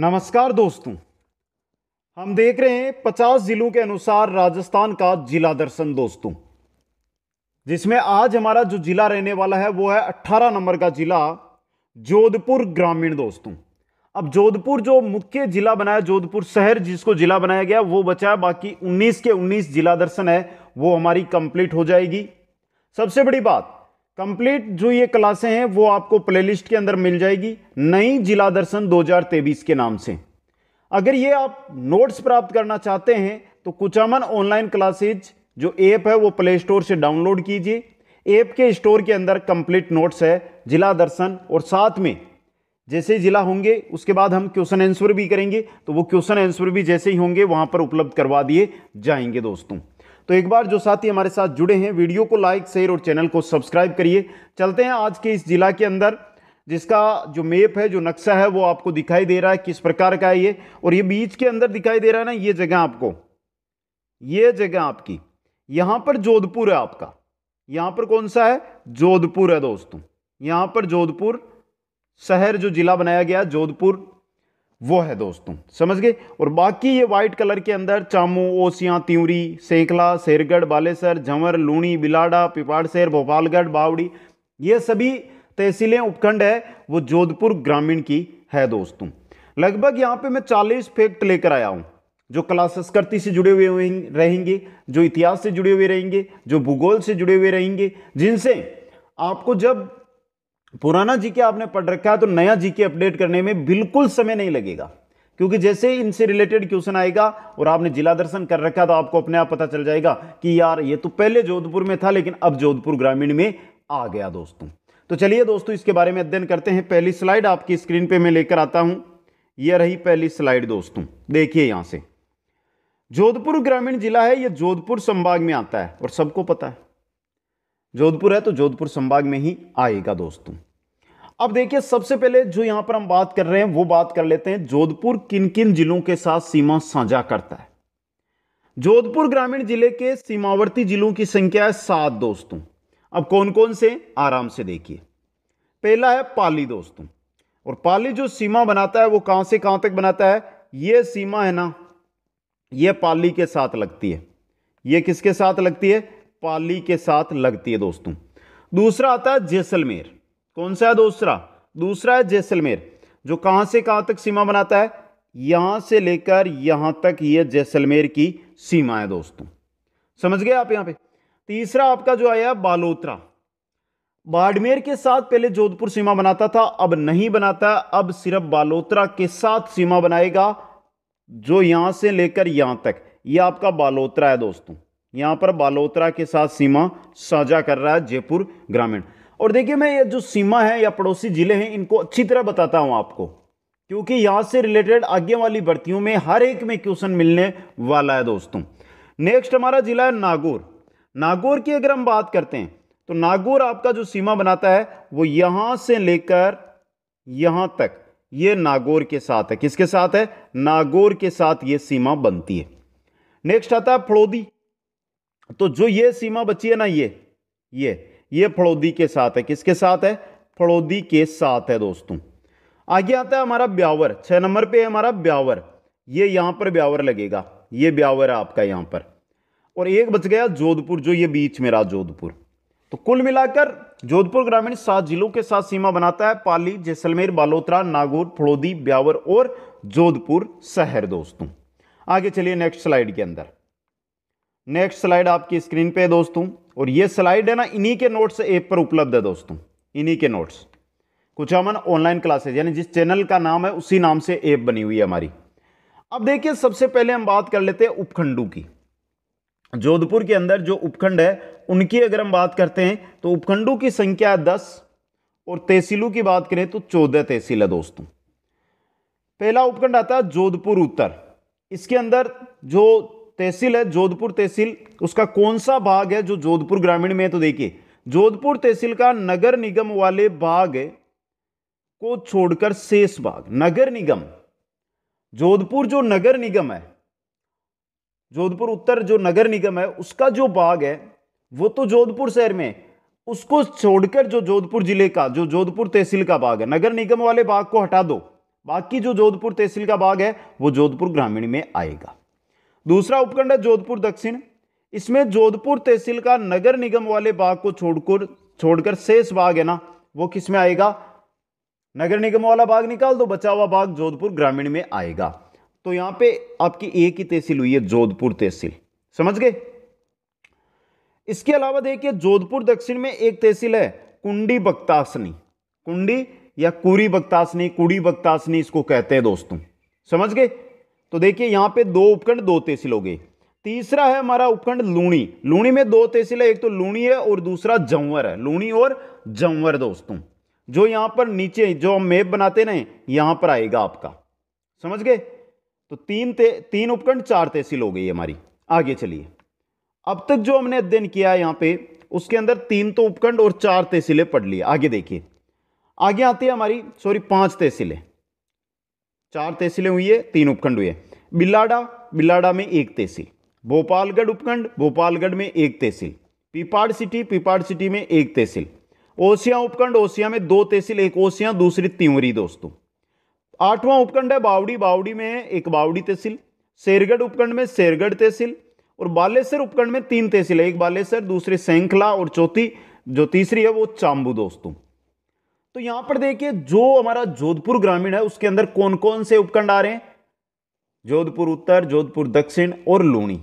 नमस्कार दोस्तों हम देख रहे हैं पचास जिलों के अनुसार राजस्थान का जिला दर्शन दोस्तों जिसमें आज हमारा जो जिला रहने वाला है वो है अट्ठारह नंबर का जिला जोधपुर ग्रामीण दोस्तों अब जोधपुर जो मुख्य जिला बनाया जोधपुर शहर जिसको जिला बनाया गया वो बचा है बाकी 19 के 19 जिला दर्शन है वो हमारी कंप्लीट हो जाएगी सबसे बड़ी बात कंप्लीट जो ये क्लासें हैं वो आपको प्लेलिस्ट के अंदर मिल जाएगी नई जिला दर्शन 2023 के नाम से अगर ये आप नोट्स प्राप्त करना चाहते हैं तो कुचामन ऑनलाइन क्लासेज जो ऐप है वो प्ले स्टोर से डाउनलोड कीजिए ऐप के स्टोर के अंदर कंप्लीट नोट्स है जिला दर्शन और साथ में जैसे जिला होंगे उसके बाद हम क्वेश्चन आंसर भी करेंगे तो वो क्वेश्चन आंसर भी जैसे ही होंगे वहाँ पर उपलब्ध करवा दिए जाएंगे दोस्तों तो एक बार जो साथी हमारे साथ जुड़े हैं वीडियो को लाइक शेयर और चैनल को सब्सक्राइब करिए चलते हैं आज के इस जिला के अंदर जिसका जो मेप है जो नक्शा है वो आपको दिखाई दे रहा है किस प्रकार का है ये और ये बीच के अंदर दिखाई दे रहा है ना ये जगह आपको ये जगह आपकी यहां पर जोधपुर है आपका यहां पर कौन सा है जोधपुर है दोस्तों यहां पर जोधपुर शहर जो जिला बनाया गया जोधपुर वो है दोस्तों समझ गए और बाकी ये वाइट कलर के अंदर चामू ओसियाँ त्यूरी सेंकला शेरगढ़ बालेसर झंवर लूणी बिलाड़ा पिपाड़सेर भोपालगढ़ बावड़ी ये सभी तहसीलें उपखंड है वो जोधपुर ग्रामीण की है दोस्तों लगभग यहाँ पे मैं 40 फैक्ट लेकर आया हूँ जो कला संस्कृति से जुड़े हुए रहेंगे जो इतिहास से जुड़े हुए रहेंगे जो भूगोल से जुड़े हुए रहेंगे जिनसे आपको जब पुराना जीके आपने पढ़ रखा है तो नया जीके अपडेट करने में बिल्कुल समय नहीं लगेगा क्योंकि जैसे ही इनसे रिलेटेड क्वेश्चन आएगा और आपने जिला दर्शन कर रखा तो आपको अपने आप पता चल जाएगा कि यार ये तो पहले जोधपुर में था लेकिन अब जोधपुर ग्रामीण में आ गया दोस्तों तो चलिए दोस्तों इसके बारे में अध्ययन करते हैं पहली स्लाइड आपकी स्क्रीन पे मैं लेकर आता हूं यह रही पहली स्लाइड दोस्तों देखिए यहां से जोधपुर ग्रामीण जिला है यह जोधपुर संभाग में आता है और सबको पता है जोधपुर है तो जोधपुर संभाग में ही आएगा दोस्तों अब देखिए सबसे पहले जो यहां पर हम बात कर रहे हैं वो बात कर लेते हैं जोधपुर किन किन जिलों के साथ सीमा साझा करता है जोधपुर ग्रामीण जिले के सीमावर्ती जिलों की संख्या है सात दोस्तों अब कौन कौन से आराम से देखिए पहला है पाली दोस्तों और पाली जो सीमा बनाता है वो कहां से कहां तक बनाता है ये सीमा है ना ये पाली के साथ लगती है ये किसके साथ लगती है पाली के साथ लगती है दोस्तों दूसरा आता है जैसलमेर कौन सा है दूसरा दूसरा है जैसलमेर जो कहां से कहां तक सीमा बनाता है यहां से लेकर यहां तक यह जैसलमेर की सीमा है दोस्तों समझ गए आप यहां पे तीसरा आपका जो आया बालोत्रा बाड़मेर के साथ पहले जोधपुर सीमा बनाता था अब नहीं बनाता अब सिर्फ बालोत्रा के साथ सीमा बनाएगा जो यहां से लेकर यहां तक यह आपका बालोत्रा है दोस्तों यहां पर बालोतरा के साथ सीमा साझा कर रहा है जयपुर ग्रामीण और देखिए मैं ये जो सीमा है या पड़ोसी जिले हैं इनको अच्छी तरह बताता हूं आपको क्योंकि यहां से रिलेटेड आगे वाली भर्तियों में हर एक में क्वेश्चन मिलने वाला है दोस्तों नेक्स्ट हमारा जिला है नागौर नागौर की अगर हम बात करते हैं तो नागौर आपका जो सीमा बनाता है वो यहां से लेकर यहां तक ये नागौर के साथ है किसके साथ है नागौर के साथ ये सीमा बनती है नेक्स्ट आता है फड़ोदी तो जो ये सीमा बची है ना ये ये ये फड़ौदी के साथ है किसके साथ है फड़ौदी के साथ है दोस्तों आगे आता है हमारा ब्यावर छः नंबर पे है हमारा ब्यावर ये यहाँ पर ब्यावर लगेगा ये ब्यावर है आपका यहाँ पर और एक बच गया जोधपुर जो ये बीच में रहा जोधपुर तो कुल मिलाकर जोधपुर ग्रामीण सात जिलों के साथ सीमा बनाता है पाली जैसलमेर बालोतरा नागौर फड़ौदी ब्यावर और जोधपुर शहर दोस्तों आगे चलिए नेक्स्ट स्लाइड के अंदर नेक्स्ट स्लाइड आपकी स्क्रीन पे है दोस्तों और ये स्लाइड है ना इन्हीं के नोट्स ऐप पर उपलब्ध है दोस्तों इन्हीं के नोट्स कुछ अमन ऑनलाइन क्लासेज यानी जिस चैनल का नाम है उसी नाम से ऐप बनी हुई है हमारी अब देखिए सबसे पहले हम बात कर लेते हैं उपखंडों की जोधपुर के अंदर जो उपखंड है उनकी अगर हम बात करते हैं तो उपखंडों की संख्या है दस और तहसीलों की बात करें तो चौदह तहसील है दोस्तों पहला उपखंड आता है जोधपुर उत्तर इसके अंदर जो तहसील है जोधपुर तहसील उसका कौन सा भाग है जो जोधपुर ग्रामीण में है तो देखिए जोधपुर तहसील का नगर निगम वाले भाग को छोड़कर शेष भाग नगर निगम जोधपुर जो नगर निगम है जोधपुर उत्तर जो नगर निगम है उसका जो भाग है वो तो जोधपुर शहर में उसको छोड़कर जो जोधपुर जिले का जो जोधपुर तहसील का भाग है नगर निगम वाले भाग को हटा दो बाकी जो जोधपुर तहसील का भाग है वो जोधपुर ग्रामीण में आएगा दूसरा उपखंड है जोधपुर दक्षिण इसमें जोधपुर तहसील का नगर निगम वाले बाग को छोड़कर छोड़कर शेष बाग है ना वो किस में आएगा नगर निगम वाला बाग निकाल दो बचा हुआ भाग जोधपुर ग्रामीण में आएगा तो यहां पे आपकी एक ही तहसील हुई है जोधपुर तहसील समझ गए इसके अलावा देखिए जोधपुर दक्षिण में एक तहसील है कुंडी बक्तासनी कुंडी या कुरी बक्तासनी कुड़ी बक्तासनी इसको कहते हैं दोस्तों समझ गए तो देखिए यहाँ पे दो उपखंड दो तहसील हो गए तीसरा है हमारा उपखंड लूणी लूणी में दो तहसील है एक तो लूणी है और दूसरा जंवर है लूणी और जंवर दोस्तों जो यहाँ पर नीचे जो हम मेप बनाते ना यहाँ पर आएगा आपका समझ गए तो तीन ते, तीन उपखंड चार तहसील हो गई हमारी आगे चलिए अब तक जो हमने अध्ययन किया है यहाँ पे उसके अंदर तीन तो उपखंड और चार तहसीलें पढ़ लिए आगे देखिए आगे आती है हमारी सॉरी पांच तहसीलें चार तहसीलें हुई है तीन उपखंड हुए बिल्लाडा बिल्लाडा में एक तहसील भोपालगढ़ उपखंड भोपालगढ़ में एक तहसील पीपाड़ सिटी पीपाड़ सिटी में एक तहसील ओसिया उपखंड ओसिया में दो तहसील एक ओसिया दूसरी तिवरी दोस्तों आठवां उपखंड है बावड़ी बावड़ी में एक बावड़ी तहसील शेरगढ़ उपखंड में शेरगढ़ तहसील और बालेसर उपखंड में तीन तहसील है एक बालेसर दूसरी सेंखला और चौथी जो तीसरी है वो चांबू दोस्तों तो यहां पर देखिए जो हमारा जोधपुर ग्रामीण है उसके अंदर कौन कौन से उपखंड आ रहे हैं जोधपुर उत्तर जोधपुर दक्षिण और लूणी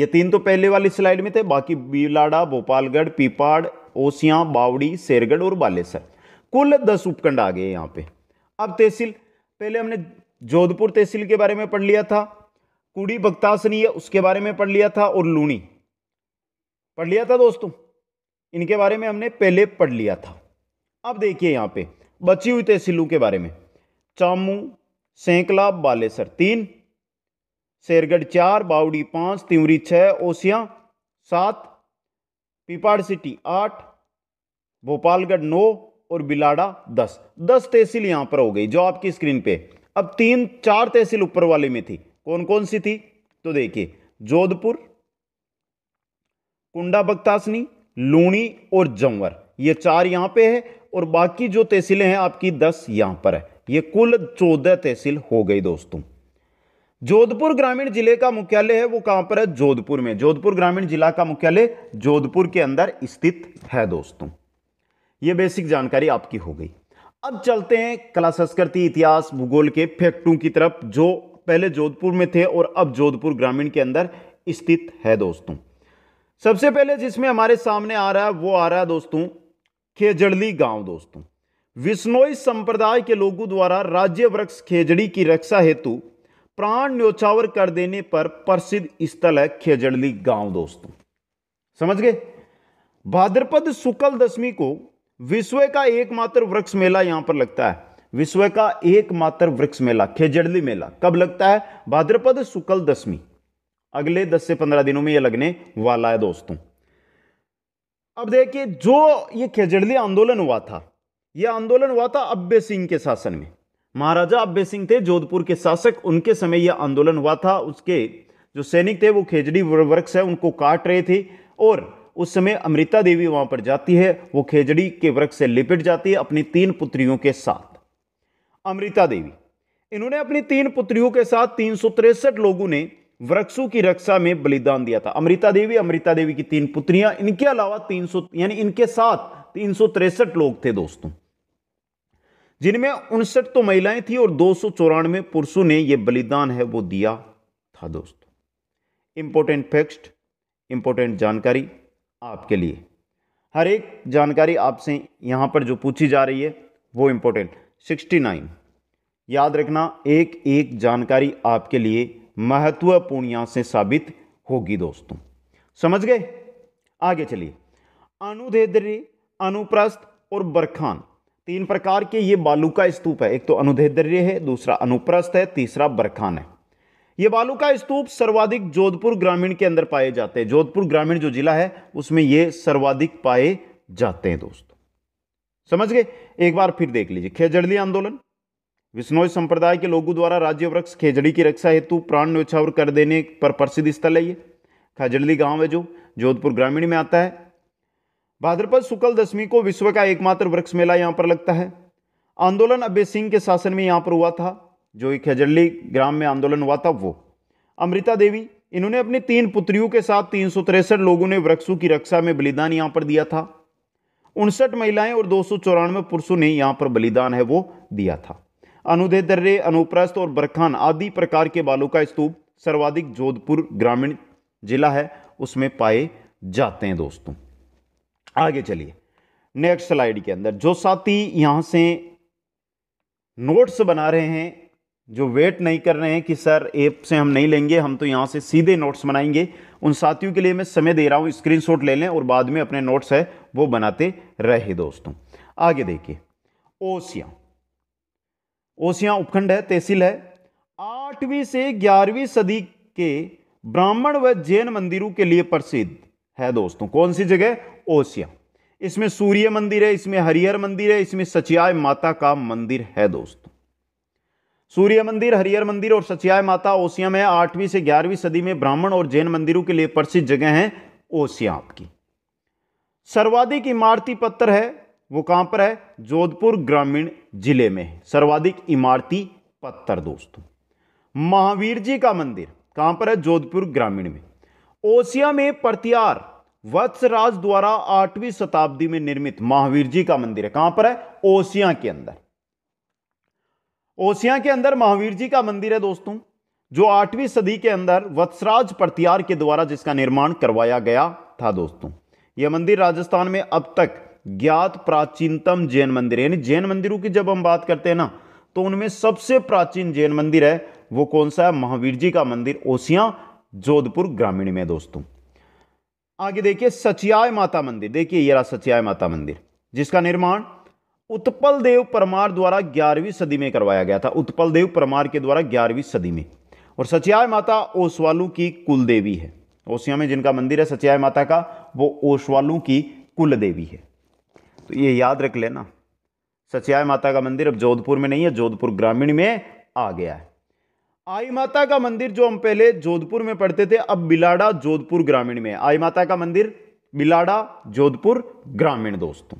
ये तीन तो पहले वाली स्लाइड में थे बाकी बीलाड़ा भोपालगढ़ पीपाड़ ओसिया बावड़ी शेरगढ़ और बालेसर कुल दस उपखंड आ गए यहां पे अब तहसील पहले हमने जोधपुर तहसील के बारे में पढ़ लिया था कुड़ी भक्तासनी उसके बारे में पढ़ लिया था और लूणी पढ़ लिया था दोस्तों इनके बारे में हमने पहले पढ़ लिया था अब देखिए यहाँ पे बची हुई तहसीलों तो के बारे में चामू सेंकला बालेसर तीन शेरगढ़ चार बावड़ी पाँच तिवरी छः ओसिया सात पिपाड़ सिटी आठ भोपालगढ़ नौ और बिलाड़ा दस दस तहसील यहाँ पर हो गई जो आपकी स्क्रीन पे अब तीन चार तहसील ऊपर वाले में थी कौन कौन सी थी तो देखिए जोधपुर कुंडा बख्तासनी लूणी और जंवर ये चार यहाँ पे है और बाकी जो तहसीलें हैं आपकी दस यहां पर है ये कुल चौदह तहसील हो गई दोस्तों जोधपुर ग्रामीण जिले का मुख्यालय है वो कहां पर है जोधपुर में जोधपुर ग्रामीण जिला का मुख्यालय जोधपुर के अंदर स्थित है दोस्तों ये बेसिक जानकारी आपकी हो गई अब चलते हैं कला संस्कृति इतिहास भूगोल के फैक्टों की तरफ जो पहले जोधपुर में थे और अब जोधपुर ग्रामीण के अंदर स्थित है दोस्तों सबसे पहले जिसमें हमारे सामने आ रहा है वो आ रहा है दोस्तों खेजड़ली गांव दोस्तों विश्नोई संप्रदाय के लोगों द्वारा राज्य वृक्ष खेजड़ी की रक्षा हेतु प्राण न्योछावर कर देने पर प्रसिद्ध स्थल है खेजड़ली गांव दोस्तों समझ गए भाद्रपद शुक्ल दशमी को विश्व का एकमात्र वृक्ष मेला यहां पर लगता है विश्व का एकमात्र वृक्ष मेला खेजड़ली मेला कब लगता है भाद्रपद शुक्ल दशमी अगले 10 से 15 दिनों में यह लगने वाला है दोस्तों अब देखिए जो ये खेजड़ली आंदोलन हुआ था यह आंदोलन हुआ था अब्बे सिंह के शासन में महाराजा अब्बे सिंह थे जोधपुर के शासक उनके समय यह आंदोलन हुआ था उसके जो सैनिक थे वो खेजड़ी वृक्ष है उनको काट रहे थे और उस समय अमृता देवी वहां पर जाती है वो खेजड़ी के वृक्ष से लिपट जाती है अपनी तीन पुत्रियों के साथ अमृता देवी इन्होंने अपनी तीन पुत्रियों के साथ तीन लोगों ने वृक्षों की रक्षा में बलिदान दिया था अमृता देवी अमृता देवी की तीन पुत्रियां इनके अलावा 300 यानी इनके साथ तीन लोग थे दोस्तों जिनमें उनसठ तो महिलाएं थी और दो सौ पुरुषों ने यह बलिदान है वो दिया था दोस्तों इंपॉर्टेंट फैक्ट इंपॉर्टेंट जानकारी आपके लिए हर एक जानकारी आपसे यहां पर जो पूछी जा रही है वो सिक्सटी 69 याद रखना एक एक जानकारी आपके लिए महत्वपूर्ण यहां से साबित होगी दोस्तों समझ गए आगे चलिए अनुधेद्री अनुप्रस्थ और बरखान तीन प्रकार के ये बालू का स्तूप है एक तो अनुधेद्र्य है दूसरा अनुप्रस्थ है तीसरा बरखान है ये बालू का स्तूप सर्वाधिक जोधपुर ग्रामीण के अंदर पाए जाते हैं जोधपुर ग्रामीण जो जिला है उसमें ये सर्वाधिक पाए जाते हैं दोस्तों समझ गए एक बार फिर देख लीजिए खेजड़ली आंदोलन विष्णोई संप्रदाय के लोगों द्वारा राज्य वृक्ष खेजड़ी की रक्षा हेतु प्राण न्योछावर कर देने पर प्रसिद्ध स्थल है ये खजड़ली गांव है जो जोधपुर ग्रामीण में आता है भाद्रपद शुक्ल दशमी को विश्व का एकमात्र वृक्ष मेला यहाँ पर लगता है आंदोलन अभ्य सिंह के शासन में यहाँ पर हुआ था जो एक खजड़ली ग्राम में आंदोलन हुआ था वो अमृता देवी इन्होंने अपनी तीन पुत्रियों के साथ तीन लोगों ने वृक्षों की रक्षा में बलिदान यहाँ पर दिया था उनसठ महिलाएं और दो पुरुषों ने यहाँ पर बलिदान है वो दिया था अनुदय दर्रे अनुप्रस्थ और बरखान आदि प्रकार के बालों का स्तूप सर्वाधिक जोधपुर ग्रामीण जिला है उसमें पाए जाते हैं दोस्तों आगे चलिए नेक्स्ट स्लाइड के अंदर जो साथी यहाँ से नोट्स बना रहे हैं जो वेट नहीं कर रहे हैं कि सर ऐप से हम नहीं लेंगे हम तो यहाँ से सीधे नोट्स बनाएंगे उन साथियों के लिए मैं समय दे रहा हूँ स्क्रीनशॉट ले लें और बाद में अपने नोट्स है वो बनाते रहे दोस्तों आगे देखिए ओसिया ओसिया उपखंड है तहसील है आठवीं से ग्यारहवीं सदी के ब्राह्मण व जैन मंदिरों के लिए प्रसिद्ध है दोस्तों कौन सी जगह ओसिया इसमें सूर्य मंदिर है इसमें हरिहर मंदिर है इसमें सचियाय माता का मंदिर है दोस्तों सूर्य मंदिर हरिहर मंदिर और सचियाय माता ओसिया में आठवीं से ग्यारहवीं सदी में ब्राह्मण और जैन मंदिरों के लिए प्रसिद्ध जगह है ओसिया आपकी सर्वाधिक इमारती पत्थर है वो कहाँ पर है जोधपुर ग्रामीण जिले में है सर्वाधिक इमारती पत्थर दोस्तों महावीर जी का मंदिर कहाँ पर है जोधपुर ग्रामीण में ओसिया में प्रतियार वत्सराज द्वारा आठवीं शताब्दी में निर्मित महावीर जी का मंदिर है कहां पर है ओसिया के अंदर ओसिया के अंदर महावीर जी का मंदिर है दोस्तों जो आठवीं सदी के अंदर वत्सराज प्रतियार के द्वारा जिसका निर्माण करवाया गया था दोस्तों यह मंदिर राजस्थान में अब तक ज्ञात प्राचीनतम जैन मंदिर यानी जैन मंदिरों की जब हम बात करते हैं ना तो उनमें सबसे प्राचीन जैन मंदिर है वो कौन सा है महावीर जी का मंदिर ओसिया जोधपुर ग्रामीण में दोस्तों आगे देखिए सचियाय माता मंदिर देखिए ये रहा सचियाय माता मंदिर जिसका निर्माण उत्पल देव परमार द्वारा ग्यारहवीं सदी में करवाया गया था उत्पल देव परमार के द्वारा ग्यारहवीं सदी में और सचियाय माता ओसवालू की कुल देवी है ओसिया में जिनका मंदिर है सचियाय माता का वो ओसवालू की कुल देवी है तो ये याद रख लेना सचियाई माता का मंदिर अब जोधपुर में नहीं है जोधपुर ग्रामीण में आ गया है आई माता का मंदिर जो हम पहले जोधपुर में पढ़ते थे अब बिलाड़ा जोधपुर ग्रामीण में आई माता का मंदिर बिलाड़ा जोधपुर ग्रामीण दोस्तों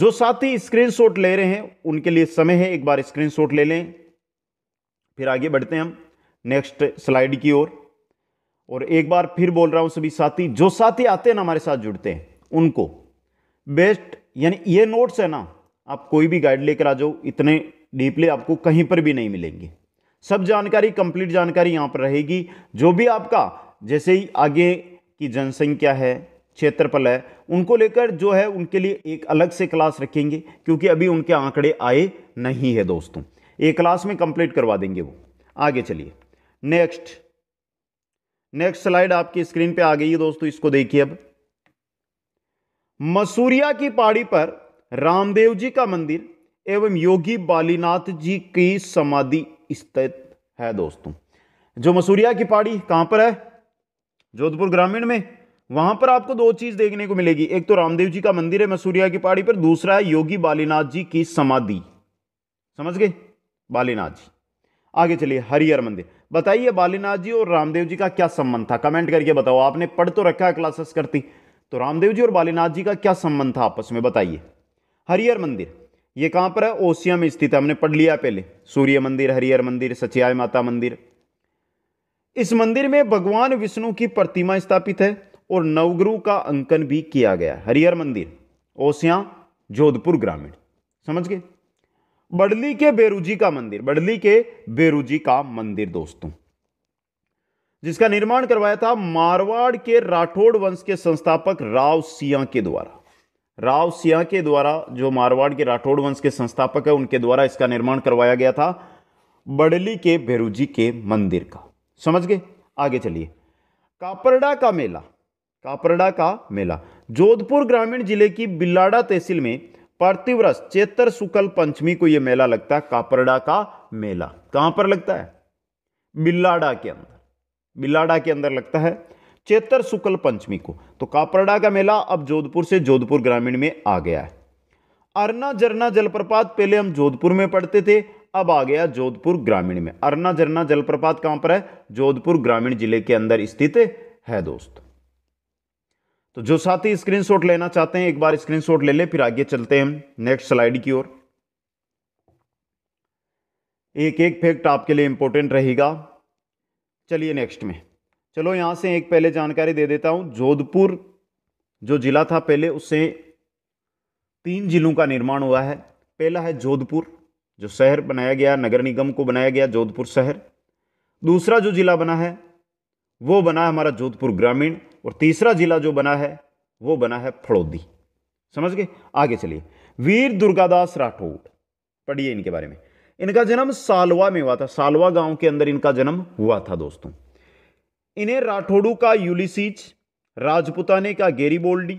जो साथी स्क्रीनशॉट ले रहे हैं उनके लिए समय है एक बार स्क्रीनशॉट ले लें फिर आगे बढ़ते हैं हम नेक्स्ट स्लाइड की ओर और, और एक बार फिर बोल रहा हूं सभी साथी जो साथी आते हैं ना हमारे साथ जुड़ते हैं उनको बेस्ट यानी ये नोट्स है ना आप कोई भी गाइड लेकर आ जाओ इतने डीपली आपको कहीं पर भी नहीं मिलेंगे सब जानकारी कंप्लीट जानकारी यहाँ पर रहेगी जो भी आपका जैसे ही आगे की जनसंख्या है क्षेत्रफल है उनको लेकर जो है उनके लिए एक अलग से क्लास रखेंगे क्योंकि अभी उनके आंकड़े आए नहीं है दोस्तों एक क्लास में कंप्लीट करवा देंगे वो आगे चलिए नेक्स्ट नेक्स्ट स्लाइड आपकी स्क्रीन पे आ गई है दोस्तों इसको देखिए अब मसूरिया की पहाड़ी पर रामदेव जी का मंदिर एवं योगी बालीनाथ जी की समाधि स्थित है दोस्तों जो मसूरिया की पहाड़ी कहां पर है जोधपुर ग्रामीण में वहां पर आपको दो चीज देखने को मिलेगी एक तो रामदेव जी का मंदिर है मसूरिया की पहाड़ी पर दूसरा है योगी बालीनाथ जी की समाधि समझ गए बालीनाथ जी आगे चलिए हरिहर मंदिर बताइए बालीनाथ जी और रामदेव जी का क्या संबंध था कमेंट करके बताओ आपने पढ़ तो रखा है क्लासेस करती तो रामदेव जी और बालीनाथ जी का क्या संबंध था आपस में बताइए हरिहर मंदिर ये कहाँ पर है ओसिया में स्थित है हमने पढ़ लिया पहले सूर्य मंदिर हरिहर मंदिर सचियाय माता मंदिर इस मंदिर में भगवान विष्णु की प्रतिमा स्थापित है और नवगुरु का अंकन भी किया गया है हरिहर मंदिर ओसिया जोधपुर ग्रामीण समझ गए बड़ली के बेरूजी का मंदिर बड़ली के बेरूजी का मंदिर दोस्तों जिसका निर्माण करवाया था मारवाड़ के राठौड़ वंश के संस्थापक राव सिया के द्वारा राव सिया के द्वारा जो मारवाड़ के राठौड़ वंश के संस्थापक है उनके द्वारा इसका निर्माण करवाया गया था बड़ली के भैरूजी के मंदिर का समझ गए आगे चलिए कापरडा का मेला कापरडा का मेला जोधपुर ग्रामीण जिले की बिल्लाड़ा तहसील में प्रतिवर्ष चेतर शुक्ल पंचमी को यह मेला लगता है कापरडा का मेला कहां पर लगता है बिल्लाड़ा के अंदर बिलाड़ा के अंदर लगता है चेतर शुक्ल पंचमी को तो कापरडा का मेला अब जोधपुर से जोधपुर ग्रामीण में आ गया है अरना जरना जलप्रपात पहले हम जोधपुर में पढ़ते थे अब आ गया जोधपुर ग्रामीण में अरना जरना जलप्रपात कहां पर है जोधपुर ग्रामीण जिले के अंदर स्थित है दोस्त तो जो साथी स्क्रीनशॉट लेना चाहते हैं एक बार स्क्रीनशॉट ले ले फिर आगे चलते हैं नेक्स्ट स्लाइड की ओर एक एक फैक्ट आपके लिए इंपॉर्टेंट रहेगा चलिए नेक्स्ट में चलो यहाँ से एक पहले जानकारी दे देता हूँ जोधपुर जो ज़िला था पहले उससे तीन जिलों का निर्माण हुआ है पहला है जोधपुर जो शहर बनाया गया नगर निगम को बनाया गया जोधपुर शहर दूसरा जो ज़िला बना है वो बना है हमारा जोधपुर ग्रामीण और तीसरा ज़िला जो बना है वो बना है फड़ौदी समझ गए आगे चलिए वीर दुर्गादास राठौड़ पढ़िए इनके बारे में इनका जन्म सालवा में हुआ था सालवा गांव के अंदर इनका जन्म हुआ था दोस्तों इन्हें राठौड़ू का यूलिसीज राजपुताने का गेरीबोल्डी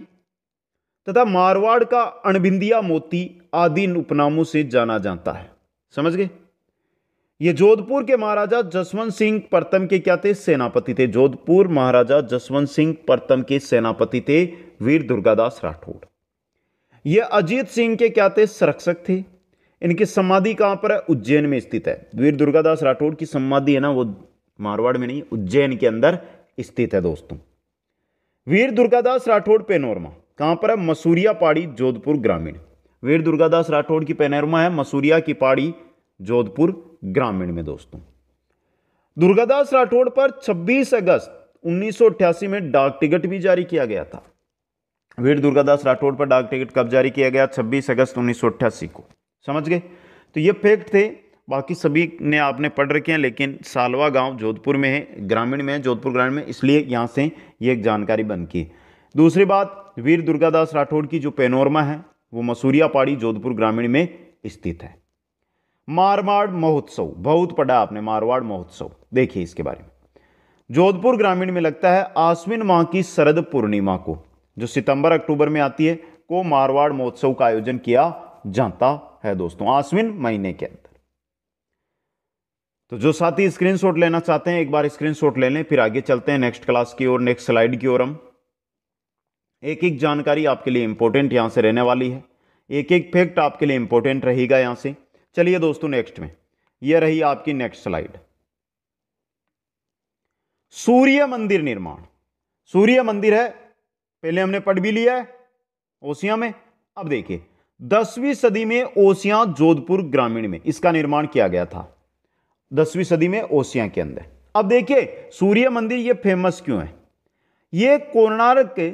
तथा मारवाड़ का अणबिंदिया मोती आदि उपनामों से जाना जाता है समझ गए ये जोधपुर के महाराजा जसवंत सिंह परतम के क्या थे सेनापति थे जोधपुर महाराजा जसवंत सिंह परतम के सेनापति थे वीर दुर्गादास राठौड़ ये अजीत सिंह के क्या थे संरक्षक थे इनकी समाधि कहाँ पर है उज्जैन में स्थित है वीर दुर्गादास राठौड़ की समाधि है ना वो मारवाड़ में नहीं उज्जैन के अंदर स्थित है दोस्तों वीर दुर्गादास राठौड़ पेनोरमा कहाँ पर है मसूरिया पहाड़ी जोधपुर ग्रामीण वीर दुर्गादास राठौड़ की पेनोरमा है मसूरिया की पहाड़ी जोधपुर ग्रामीण में दोस्तों दुर्गादास राठौड़ पर 26 अगस्त उन्नीस में डाक टिकट भी जारी किया गया था वीर दुर्गादास राठौड़ पर डाक टिकट कब जारी किया गया 26 अगस्त उन्नीस को समझ गए तो ये फैक्ट थे बाकी सभी ने आपने पढ़ रखे हैं लेकिन सालवा गांव जोधपुर में है ग्रामीण में है जोधपुर ग्रामीण में इसलिए यहाँ से ये एक जानकारी बन की दूसरी बात वीर दुर्गादास राठौड़ की जो पेनोरमा है वो मसूरिया पाड़ी जोधपुर ग्रामीण में स्थित है मारवाड़ महोत्सव बहुत पढ़ा आपने मारवाड़ महोत्सव देखिए इसके बारे में जोधपुर ग्रामीण में लगता है आश्विन माह की शरद पूर्णिमा को जो सितंबर अक्टूबर में आती है को मारवाड़ महोत्सव का आयोजन किया जाता है दोस्तों आश्विन महीने के अंदर तो जो साथी स्क्रीनशॉट लेना चाहते हैं एक बार स्क्रीनशॉट ले लें फिर आगे चलते हैं नेक्स्ट क्लास की ओर नेक्स्ट स्लाइड की ओर हम एक एक जानकारी आपके लिए इंपॉर्टेंट यहां से रहने वाली है एक एक फैक्ट आपके लिए इंपॉर्टेंट रहेगा यहां से चलिए दोस्तों नेक्स्ट में यह रही आपकी नेक्स्ट स्लाइड सूर्य मंदिर निर्माण सूर्य मंदिर है पहले हमने पढ़ भी लिया है ओसिया में अब देखिए दसवीं सदी में ओसिया जोधपुर ग्रामीण में इसका निर्माण किया गया था दसवीं सदी में ओसिया के अंदर अब देखिए सूर्य मंदिर ये फेमस क्यों है ये कोणार्क के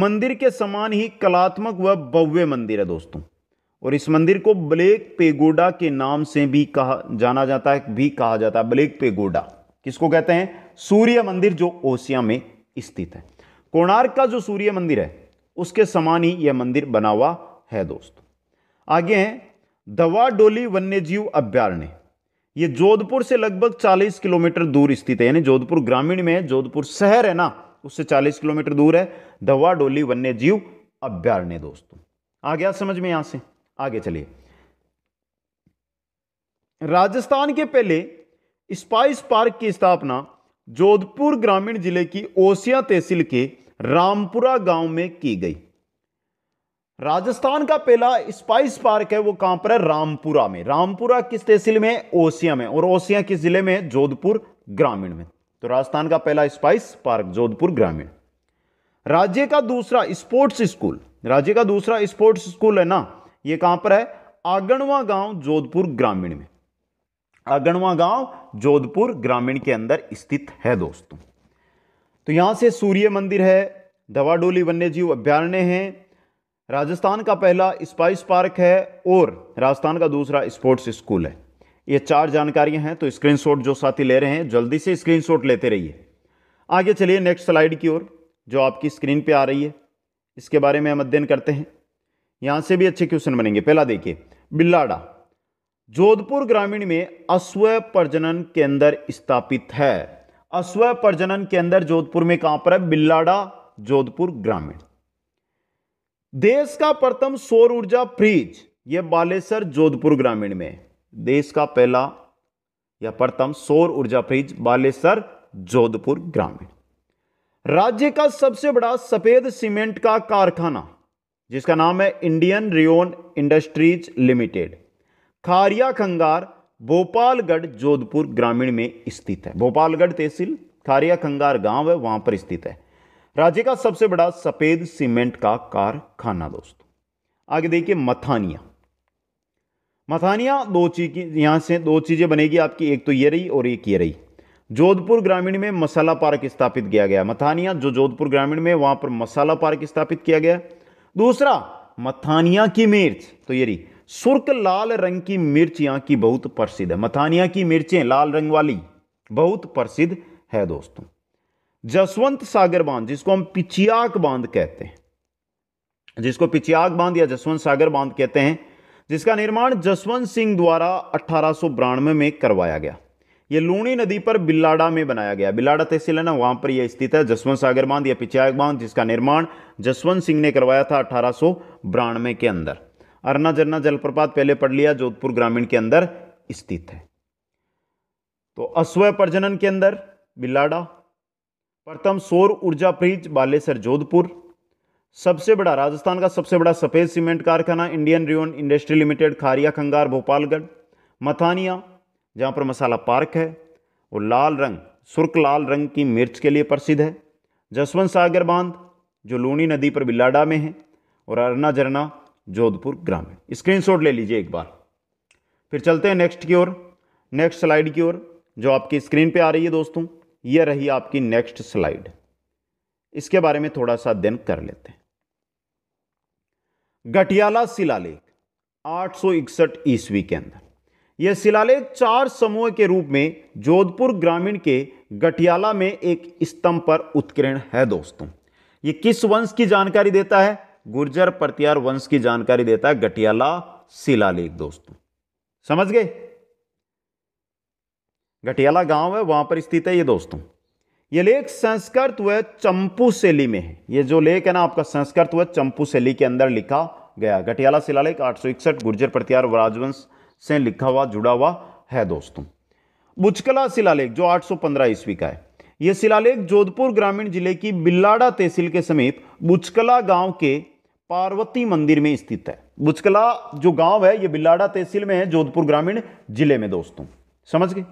मंदिर के समान ही कलात्मक व भव्य मंदिर है दोस्तों और इस मंदिर को ब्लैक पेगोडा के नाम से भी कहा जाना जाता है भी कहा जाता है ब्लैक पेगोडा किसको कहते हैं सूर्य मंदिर जो ओसिया में स्थित है कोणार्क का जो सूर्य मंदिर है उसके समान ही यह मंदिर बना हुआ है दोस्तों आगे हैं दवाडोली डोली वन्यजीव अभ्यारण्य ये जोधपुर से लगभग 40 किलोमीटर दूर स्थित है यानी जोधपुर ग्रामीण में है जोधपुर शहर है ना उससे 40 किलोमीटर दूर है दवा डोली वन्यजीव अभ्यारण्य दोस्तों आ गया समझ में यहां से आगे चलिए राजस्थान के पहले स्पाइस पार्क की स्थापना जोधपुर ग्रामीण जिले की ओसिया तहसील के रामपुरा गांव में की गई राजस्थान का पहला स्पाइस पार्क है वो कहां पर है रामपुरा में रामपुरा किस तहसील में ओसिया में और ओसिया किस जिले में जोधपुर ग्रामीण में तो राजस्थान का पहला स्पाइस पार्क जोधपुर ग्रामीण राज्य का दूसरा स्पोर्ट्स स्कूल राज्य का दूसरा स्पोर्ट्स स्कूल है ना ये कहां पर है आगणवा गांव जोधपुर ग्रामीण में आगणवा गांव जोधपुर ग्रामीण के अंदर स्थित है दोस्तों तो यहां से सूर्य मंदिर है धवाडोली वन्यजीव अभ्यारण्य है राजस्थान का पहला स्पाइस पार्क है और राजस्थान का दूसरा स्पोर्ट्स स्कूल है ये चार जानकारियां हैं तो स्क्रीनशॉट जो साथी ले रहे हैं जल्दी से स्क्रीनशॉट लेते रहिए आगे चलिए नेक्स्ट स्लाइड की ओर जो आपकी स्क्रीन पे आ रही है इसके बारे में हम अध्ययन करते हैं यहाँ से भी अच्छे क्वेश्चन बनेंगे पहला देखिए बिल्लाडा जोधपुर ग्रामीण में अश्व प्रजनन केंद्र स्थापित है अश्व प्रजनन केंद्र जोधपुर में कहाँ पर है बिल्लाडा जोधपुर ग्रामीण देश का प्रथम सौर ऊर्जा फ्रिज यह बालेसर जोधपुर ग्रामीण में देश का पहला या प्रथम सौर ऊर्जा फ्रिज बालेसर जोधपुर ग्रामीण राज्य का सबसे बड़ा सफेद सीमेंट का कारखाना जिसका नाम है Indian rayon industries limited Kharia Khangar Bhopalgarh Jodhpur ग्रामीण में स्थित है भोपालगढ़ तहसील खारिया खंगार गांव है वहां पर स्थित है राज्य का सबसे बड़ा सफेद सीमेंट का कारखाना दोस्तों आगे देखिए मथानिया मथानिया दो चीज यहां से दो चीज़ें बनेगी आपकी एक तो ये रही और एक ये रही जोधपुर ग्रामीण में मसाला पार्क स्थापित किया गया मथानिया जो जोधपुर ग्रामीण में वहां पर मसाला पार्क स्थापित किया गया दूसरा मथानिया की मिर्च तो ये रही सुर्ख लाल रंग की मिर्च यहाँ की बहुत प्रसिद्ध है मथानिया की मिर्चें लाल रंग वाली बहुत प्रसिद्ध है दोस्तों जसवंत सागर बांध जिसको हम पिचियाक बांध कहते हैं जिसको पिचियाक बांध या जसवंत सागर बांध कहते हैं जिसका निर्माण जसवंत सिंह द्वारा अठारह में करवाया गया ये लूणी नदी पर बिल्लाडा में बनाया गया बिल्लाडा तहसील है ना वहां पर यह स्थित है जसवंत सागर बांध या पिचियाक बांध जिसका निर्माण जसवंत सिंह ने करवाया था अठारह के अंदर अरना जरना जलप्रपात पहले पढ़ लिया जोधपुर ग्रामीण के अंदर स्थित है तो अश्व प्रजनन के अंदर बिल्लाडा प्रथम सौर ऊर्जा ब्रिज बालेसर जोधपुर सबसे बड़ा राजस्थान का सबसे बड़ा सफ़ेद सीमेंट कारखाना Indian rayon industry limited Kharia Khangar Bhopalgarh Mathania जहाँ पर मसाला पार्क है और लाल रंग सुर्ख लाल रंग की मिर्च के लिए प्रसिद्ध है जसवंत सागर बांध जो लूणी नदी पर बिल्लाडा में है और अरना झरना जोधपुर ग्राम है स्क्रीनशॉट ले लीजिए एक बार फिर चलते हैं नेक्स्ट की ओर नेक्स्ट स्लाइड की ओर जो आपकी स्क्रीन पे आ रही है दोस्तों यह रही आपकी नेक्स्ट स्लाइड इसके बारे में थोड़ा सा अध्ययन कर लेते हैं गटियाला शिलालेख आठ सौ इकसठ ईस्वी के अंदर यह शिलालेख चार समूह के रूप में जोधपुर ग्रामीण के गटियाला में एक स्तंभ पर उत्कीर्ण है दोस्तों यह किस वंश की जानकारी देता है गुर्जर प्रत्यार वंश की जानकारी देता है गटियाला शिलालेख दोस्तों समझ गए घटियाला गांव है वहाँ पर स्थित है ये दोस्तों ये लेक संस्कृत हुए चंपू शैली में है ये जो लेक है ना आपका संस्कृत हुए चंपू शैली के अंदर लिखा गया घटियाला शिलालेख आठ सौ इकसठ गुर्जर प्रत्यार राजवंश से लिखा हुआ जुड़ा हुआ है दोस्तों बुचकला शिलालेख जो पंद्रह ईस्वी का है यह शिलालेख जोधपुर ग्रामीण जिले की बिल्लाड़ा तहसील के समीप बुचकला गांव के पार्वती मंदिर में स्थित है बुचकला जो गांव है ये बिल्लाड़ा तहसील में है जोधपुर ग्रामीण जिले में दोस्तों समझ गए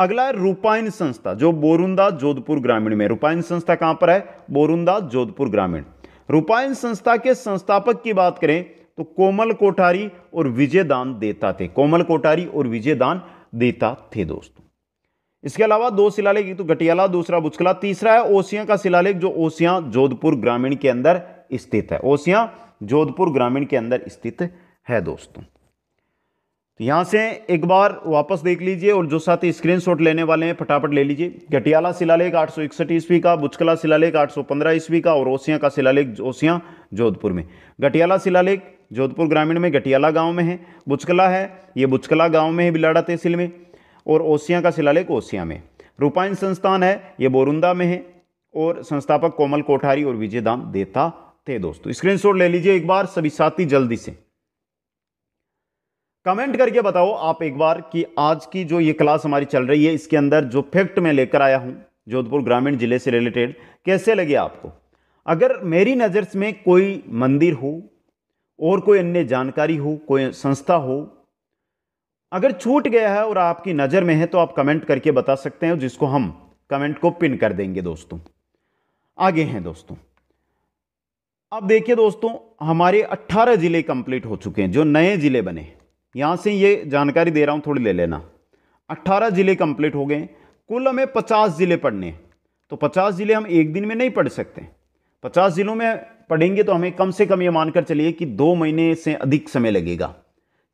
अगला है रूपायन संस्था जो बोरुंदा जोधपुर ग्रामीण में रूपायन संस्था कहां पर है बोरुंदा जोधपुर ग्रामीण रूपायन संस्था के संस्थापक की बात करें तो कोमल कोठारी और विजय दान देता थे कोमल कोठारी और विजय दान देता थे दोस्तों इसके अलावा दो शिलालेख एक तो गटियाला दूसरा बुचकला तीसरा है ओसिया का शिलालेख जो ओसिया जोधपुर ग्रामीण के अंदर स्थित है ओसिया जोधपुर ग्रामीण के अंदर स्थित है दोस्तों तो यहाँ से एक बार वापस देख लीजिए और जो साथी स्क्रीनशॉट लेने वाले हैं फटाफट ले लीजिए घटियाला शिलालेख आठ सौ इकसठ ईस्वी का बुचकला शिलालेख आठ सौ पंद्रह ईस्वी का और ओसिया का शिलालेख ओसिया जोधपुर में घटियाला शिलालेख जोधपुर ग्रामीण में घटियाला गाँव में है बुचकला है ये बुचकला गाँव में है बिलाड़ा तहसील में और ओसिया का शिलालेख ओसिया में रूपायन संस्थान है ये बोरुंदा में है और संस्थापक कोमल कोठारी और विजय दाम देता थे दोस्तों स्क्रीन ले लीजिए एक बार सभी साथी जल्दी से कमेंट करके बताओ आप एक बार कि आज की जो ये क्लास हमारी चल रही है इसके अंदर जो फैक्ट मैं लेकर आया हूँ जोधपुर ग्रामीण जिले से रिलेटेड कैसे लगे आपको अगर मेरी नजर में कोई मंदिर हो और कोई अन्य जानकारी हो कोई संस्था हो अगर छूट गया है और आपकी नज़र में है तो आप कमेंट करके बता सकते हैं जिसको हम कमेंट को पिन कर देंगे दोस्तों आगे हैं दोस्तों अब देखिए दोस्तों हमारे 18 ज़िले कंप्लीट हो चुके हैं जो नए ज़िले बने हैं यहाँ से ये जानकारी दे रहा हूँ थोड़ी ले लेना अट्ठारह ज़िले कम्प्लीट हो गए कुल हमें पचास ज़िले पढ़ने तो पचास ज़िले हम एक दिन में नहीं पढ़ सकते पचास ज़िलों में पढ़ेंगे तो हमें कम से कम ये मानकर चलिए कि दो महीने से अधिक समय लगेगा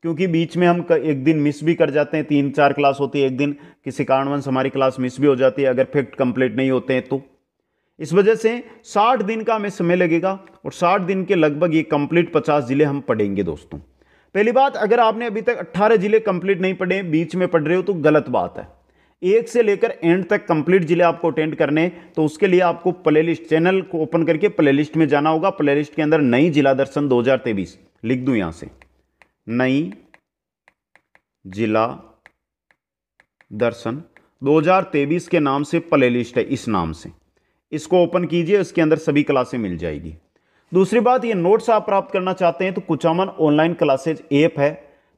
क्योंकि बीच में हम एक दिन मिस भी कर जाते हैं तीन चार क्लास होती है एक दिन किसी कारणवंश हमारी क्लास मिस भी हो जाती है अगर फैक्ट कंप्लीट नहीं होते हैं तो इस वजह से 60 दिन का हमें समय लगेगा और 60 दिन के लगभग ये कंप्लीट 50 ज़िले हम पढ़ेंगे दोस्तों पहली बात अगर आपने अभी तक 18 जिले कंप्लीट नहीं पढ़े बीच में पढ़ रहे हो तो गलत बात है एक से लेकर एंड तक कंप्लीट जिले आपको अटेंड करने तो उसके लिए आपको प्ले लिस्ट चैनल को ओपन करके प्ले लिस्ट में जाना होगा प्ले लिस्ट के अंदर नई जिला दर्शन 2023 लिख दूं यहां से नई जिला दर्शन 2023 के नाम से प्ले लिस्ट है इस नाम से इसको ओपन कीजिए इसके अंदर सभी क्लासें मिल जाएगी दूसरी बात ये नोट्स आप प्राप्त करना चाहते हैं तो कुचामन ऑनलाइन क्लासेज ऐप है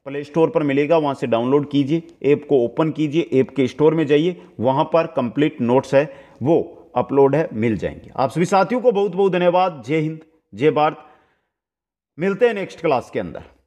प्ले स्टोर पर मिलेगा वहाँ से डाउनलोड कीजिए ऐप को ओपन कीजिए ऐप के स्टोर में जाइए वहाँ पर कंप्लीट नोट्स है वो अपलोड है मिल जाएंगे आप सभी साथियों को बहुत बहुत धन्यवाद जय हिंद जय भारत मिलते हैं नेक्स्ट क्लास के अंदर